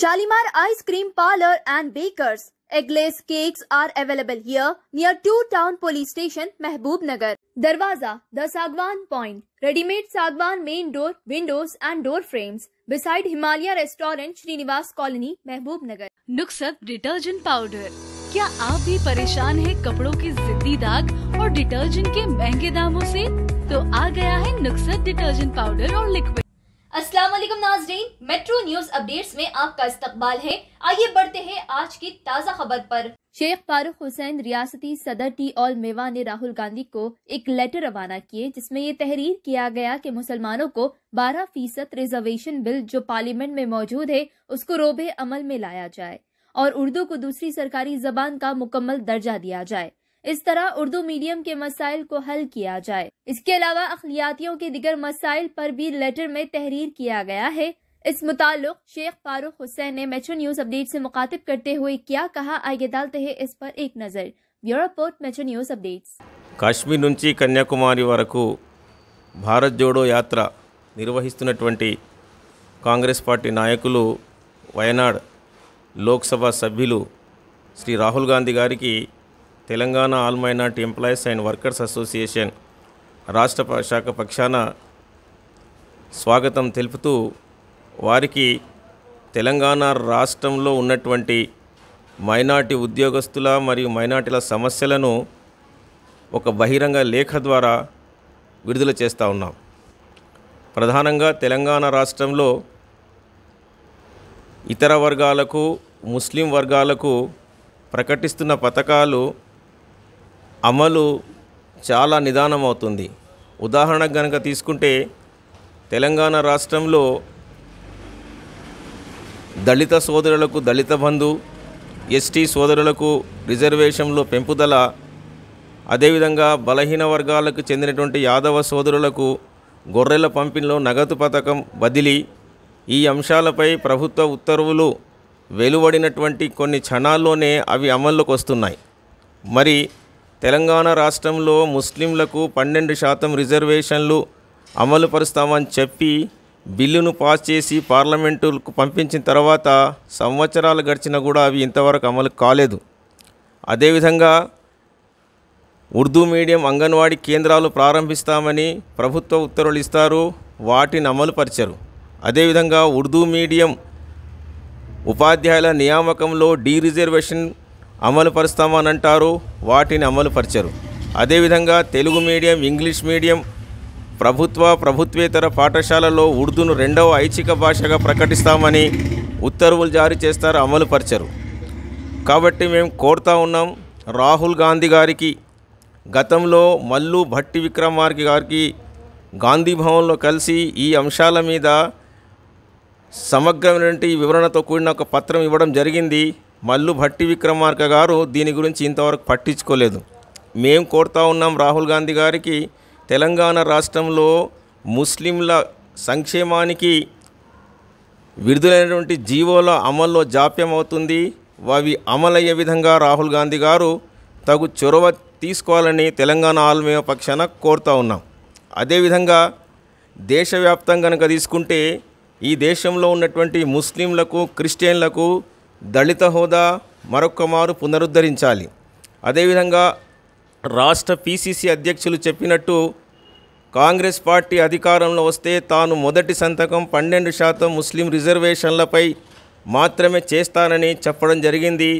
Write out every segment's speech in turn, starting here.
Shalimar Ice Cream Parlor and Bakers. Eggless cakes are available here near Two Town Police Station, Mehboob Nagar. Darwaza, the Sagwan Point. Ready-made Sagwan main door, windows and door frames. Beside Himalaya Restaurant, Srinivas Colony, Mehboob Nagar. Nuksat Detergent Powder. क्या आप भी परेशान हैं कपड़ों के जिद्दी दाग और डिटर्जेंट के महंगे दामों से? तो आ गया है नुक्सत डिटर्जेंट पाउडर और लिक्विड अस्सलाम वालेकुम नाजरीन मेट्रो न्यूज अपडेट्स में आपका इस्तकबाल है आइए बढ़ते हैं आज की ताज़ा खबर पर शेख फारूक हुसैन रियासती सदर टी ऑल मेवा ने राहुल गांधी को एक लेटर रवाना किए जिसमें ये तहरीर किया गया कि मुसलमानों को 12 फीसद रिजर्वेशन बिल जो पार्लियामेंट में मौजूद है उसको रोबे अमल में लाया जाए और उर्दू को दूसरी सरकारी जबान का मुकम्मल दर्जा दिया जाए इस तरह उर्दू मीडियम के मसाइल को हल किया जाए इसके अलावा अखिलियातियों के दिगर मसाइल पर भी लेटर में तहरीर किया गया है इस मुतालिक शेख फारूक हुसैन ने मेट्रो न्यूज अपडेट से मुखातिब करते हुए क्या कहा आगे डालते हैं इस पर एक नज़र ब्यूरो मेट्रो न्यूज अपडेट्स नीचे कन्याकुमारी वरकू भारत जोड़ो यात्रा निर्वहिस्ट कांग्रेस पार्टी नायक నాయకులు लोकसभा सभ्यु श्री राहुल गांधी गारी की Telangana all minority employees and workers association రాష్ట్ర శాఖ పక్షాన స్వాగతం తెలుపుతూ వారికి తెలంగాణ రాష్ట్రంలో ఉన్నటువంటి మైనార్టీ ఉద్యోగస్తుల మరియు మైనార్టీల సమస్యలను ఒక బహిరంగ లేఖ ద్వారా విడుదల చేస్తూ ఉన్నాం ప్రధానంగా తెలంగాణ రాష్ట్రంలో ఇతర వర్గాలకు ముస్లిం వర్గాలకు ప్రకటిస్తున్న పథకాలు అమలు చాలా నిదానం అవుతుంది ఉదాహరణకు కనుక తీసుకుంటే తెలంగాణ రాష్ట్రంలో దళిత సోదరులకు దళిత బంధు ఎస్టీ సోదరులకు రిజర్వేషన్లో పెంపుదల అదేవిధంగా బలహీన వర్గాలకు చెందినటువంటి యాదవ సోదరులకు గొర్రెల పంపిణీలో నగదు పథకం బదిలీ ఈ అంశాలపై ప్రభుత్వ ఉత్తర్వులు వెలువడినటువంటి కొన్ని క్షణాల్లోనే అవి అమల్లోకి వస్తున్నాయి మరి తెలంగాణ రాష్ట్రంలో ముస్లింలకు పన్నెండు శాతం రిజర్వేషన్లు అమలు పరుస్తామని చెప్పి బిల్లును పాస్ చేసి పార్లమెంటుకు పంపించిన తర్వాత సంవత్సరాలు గడిచినా కూడా అవి ఇంతవరకు అమలు కాలేదు అదేవిధంగా ఉర్దూ మీడియం అంగన్వాడీ కేంద్రాలు ప్రారంభిస్తామని ప్రభుత్వ ఉత్తర్వులు ఇస్తారు వాటిని అమలు పరిచరు అదేవిధంగా ఉర్దూ మీడియం ఉపాధ్యాయుల నియామకంలో డీ రిజర్వేషన్ అమలుపరుస్తామని అంటారు వాటిని అమలుపరిచరు అదేవిధంగా తెలుగు మీడియం ఇంగ్లీష్ మీడియం ప్రభుత్వ ప్రభుత్వేతర పాఠశాలలో ఉర్దూను రెండవ ఐచ్ఛిక భాషగా ప్రకటిస్తామని ఉత్తర్వులు జారీ చేస్తారు అమలుపరచరు కాబట్టి మేము కోరుతా ఉన్నాం రాహుల్ గాంధీ గారికి గతంలో మల్లు భట్టి విక్రమార్కి గారికి గాంధీ భవన్లో కలిసి ఈ అంశాల మీద సమగ్రమైనటువంటి వివరణతో కూడిన ఒక పత్రం ఇవ్వడం జరిగింది మల్లు భట్టి విక్రమార్క గారు దీని గురించి ఇంతవరకు పట్టించుకోలేదు మేము కోరుతా ఉన్నాం రాహుల్ గాంధీ గారికి తెలంగాణ రాష్ట్రంలో ముస్లింల సంక్షేమానికి విడుదలైనటువంటి జీవోల అమల్లో జాప్యం అవుతుంది అవి అమలయ్యే విధంగా రాహుల్ గాంధీ గారు తగు చొరవ తీసుకోవాలని తెలంగాణ ఆల్మీయ పక్షాన కోరుతా ఉన్నాం అదేవిధంగా దేశవ్యాప్తంగా కనుక తీసుకుంటే ఈ దేశంలో ఉన్నటువంటి ముస్లింలకు క్రిస్టియన్లకు దళిత హోదా మరొక్క మారు పునరుద్ధరించాలి అదేవిధంగా రాష్ట్ర పీసీసీ అధ్యక్షులు చెప్పినట్టు కాంగ్రెస్ పార్టీ అధికారంలో వస్తే తాను మొదటి సంతకం పన్నెండు శాతం ముస్లిం రిజర్వేషన్లపై మాత్రమే చేస్తానని చెప్పడం జరిగింది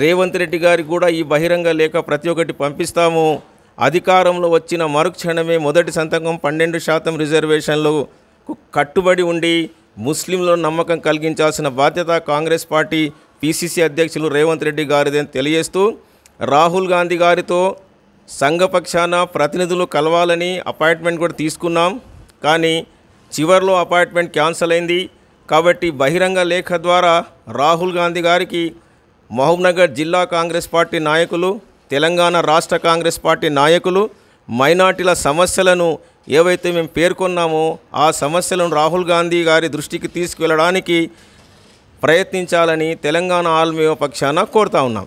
రేవంత్ రెడ్డి గారికి కూడా ఈ బహిరంగ లేఖ ప్రతి ఒక్కటి పంపిస్తాము అధికారంలో వచ్చిన మరుక్షణమే మొదటి సంతకం పన్నెండు శాతం రిజర్వేషన్లు కట్టుబడి ఉండి ముస్లింల నమ్మకం కలిగించాల్సిన బాధ్యత కాంగ్రెస్ పార్టీ పిసిసి అధ్యక్షులు రేవంత్ రెడ్డి గారిదని తెలియజేస్తూ రాహుల్ గాంధీ గారితో సంఘపక్షాన ప్రతినిధులు కలవాలని అపాయింట్మెంట్ కూడా తీసుకున్నాం కానీ చివరిలో అపాయింట్మెంట్ క్యాన్సిల్ అయింది కాబట్టి బహిరంగ లేఖ ద్వారా రాహుల్ గాంధీ గారికి మహబూబ్నగర్ జిల్లా కాంగ్రెస్ పార్టీ నాయకులు తెలంగాణ రాష్ట్ర కాంగ్రెస్ పార్టీ నాయకులు మైనార్టీల సమస్యలను ఏవైతే మేము పేర్కొన్నామో ఆ సమస్యలను రాహుల్ గాంధీ గారి దృష్టికి తీసుకువెళ్ళడానికి ప్రయత్నించాలని తెలంగాణ ఆల్మీయ పక్షాన కోరుతా ఉన్నాం